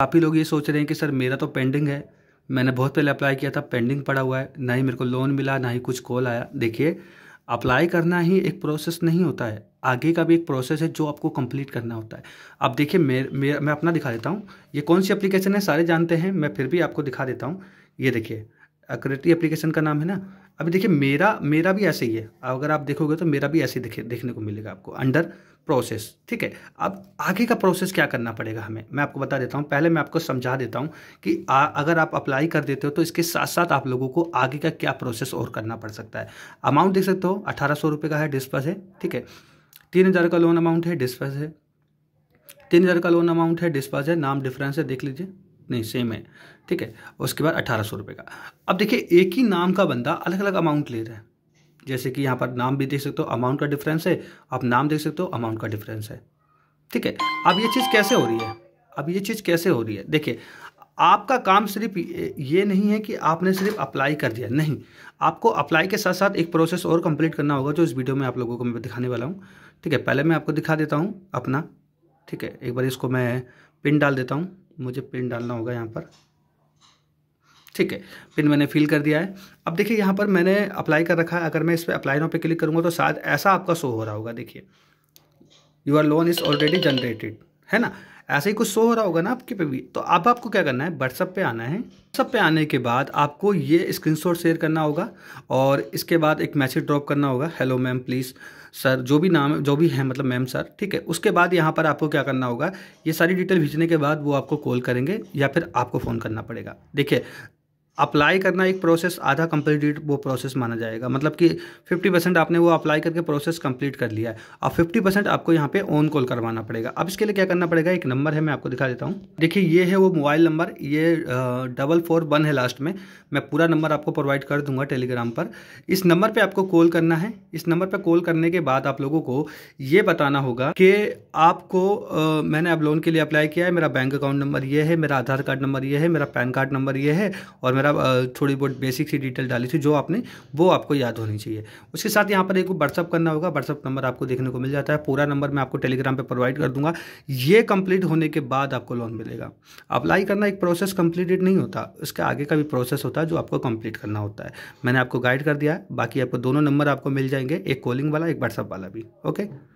काफ़ी लोग ये सोच रहे हैं कि सर मेरा तो पेंडिंग है मैंने बहुत पहले अप्लाई किया था पेंडिंग पड़ा हुआ है ना ही मेरे को लोन मिला ना ही कुछ कॉल आया देखिए अप्लाई करना ही एक प्रोसेस नहीं होता है आगे का भी एक प्रोसेस है जो आपको कंप्लीट करना होता है अब देखिए मेर, मेर, मैं अपना दिखा देता हूँ ये कौन सी अप्लीकेशन है सारे जानते हैं मैं फिर भी आपको दिखा देता हूँ ये देखिए एक्यूरेटी एप्लीकेशन का नाम है ना अभी देखिए मेरा मेरा भी ऐसे ही है अगर आप देखोगे तो मेरा भी ऐसे दिखे देखने को मिलेगा आपको अंडर प्रोसेस ठीक है अब आगे का प्रोसेस क्या करना पड़ेगा हमें मैं आपको बता देता हूँ पहले मैं आपको समझा देता हूँ कि आ, अगर आप अप्लाई कर देते हो तो इसके साथ साथ आप लोगों को आगे का क्या प्रोसेस और करना पड़ सकता है अमाउंट देख सकते हो अठारह सौ रुपये का है डिस्पज है ठीक है तीन हज़ार का लोन अमाउंट है डिस्पज है तीन हज़ार का लोन अमाउंट है डिस्पज है नाम डिफरेंस है देख लीजिए नहीं सेम है ठीक है उसके बाद अठारह सौ रुपये का अब देखिए एक ही नाम का बंदा अलग अलग अमाउंट ले रहा है जैसे कि यहाँ पर नाम भी देख सकते हो अमाउंट का डिफरेंस है आप नाम देख सकते हो अमाउंट का डिफरेंस है ठीक है अब ये चीज़ कैसे हो रही है अब ये चीज़ कैसे हो रही है देखिए आपका काम सिर्फ ये नहीं है कि आपने सिर्फ अप्लाई कर दिया नहीं आपको अप्लाई के साथ साथ एक प्रोसेस और कंप्लीट करना होगा जो इस वीडियो में आप लोगों को मैं दिखाने वाला हूँ ठीक है पहले मैं आपको दिखा देता हूँ अपना ठीक है एक बार इसको मैं पिन डाल देता हूँ मुझे पिन डालना होगा यहाँ पर ठीक है पिन मैंने फिल कर दिया है अब देखिए यहाँ पर मैंने अप्लाई कर रखा है अगर मैं इस पर अप्लाई नाउ पे क्लिक करूँगा तो शायद ऐसा आपका शो हो रहा होगा देखिए your loan is already generated है ना ऐसे ही कुछ शो हो रहा होगा ना आपके पे भी तो अब आपको क्या करना है व्हाट्सअप पे आना है व्हाट्सअप पे आने के बाद आपको ये स्क्रीनशॉट शेयर करना होगा और इसके बाद एक मैसेज ड्रॉप करना होगा हेलो मैम प्लीज़ सर जो भी नाम जो भी है मतलब मैम सर ठीक है उसके बाद यहाँ पर आपको क्या करना होगा ये सारी डिटेल भेजने के बाद वो आपको कॉल करेंगे या फिर आपको फ़ोन करना पड़ेगा देखिए अप्लाई करना एक प्रोसेस आधा कंप्लीट वो प्रोसेस माना जाएगा मतलब कि 50 परसेंट आपने वो अप्लाई करके प्रोसेस कंप्लीट कर लिया है और 50 परसेंट आपको यहाँ पे ऑन कॉल करवाना पड़ेगा अब इसके लिए क्या करना पड़ेगा एक नंबर है मैं आपको दिखा देता हूँ देखिए ये है वो मोबाइल नंबर ये डबल फोर वन है लास्ट में मैं पूरा नंबर आपको प्रोवाइड कर दूंगा टेलीग्राम पर इस नंबर पर आपको कॉल करना है इस नंबर पर कॉल करने के बाद आप लोगों को ये बताना होगा कि आपको आ, मैंने अब लोन के लिए अप्लाई किया है मेरा बैंक अकाउंट नंबर ये है मेरा आधार कार्ड नंबर ये है मेरा पैन कार्ड नंबर ये है और वगैरह थोड़ी बहुत बेसिक सी डिटेल डाली थी जो आपने वो आपको याद होनी चाहिए उसके साथ यहाँ पर एक व्हाट्सअप करना होगा व्हाट्सअप नंबर आपको देखने को मिल जाता है पूरा नंबर मैं आपको टेलीग्राम पर प्रोवाइड कर दूंगा ये कंप्लीट होने के बाद आपको लोन मिलेगा अप्लाई करना एक प्रोसेस कंप्लीटेड नहीं होता उसके आगे का भी प्रोसेस होता है जो आपको कंप्लीट करना होता है मैंने आपको गाइड कर दिया है बाकी आपको दोनों नंबर आपको मिल जाएंगे एक कॉलिंग वाला एक व्हाट्सअप वाला भी ओके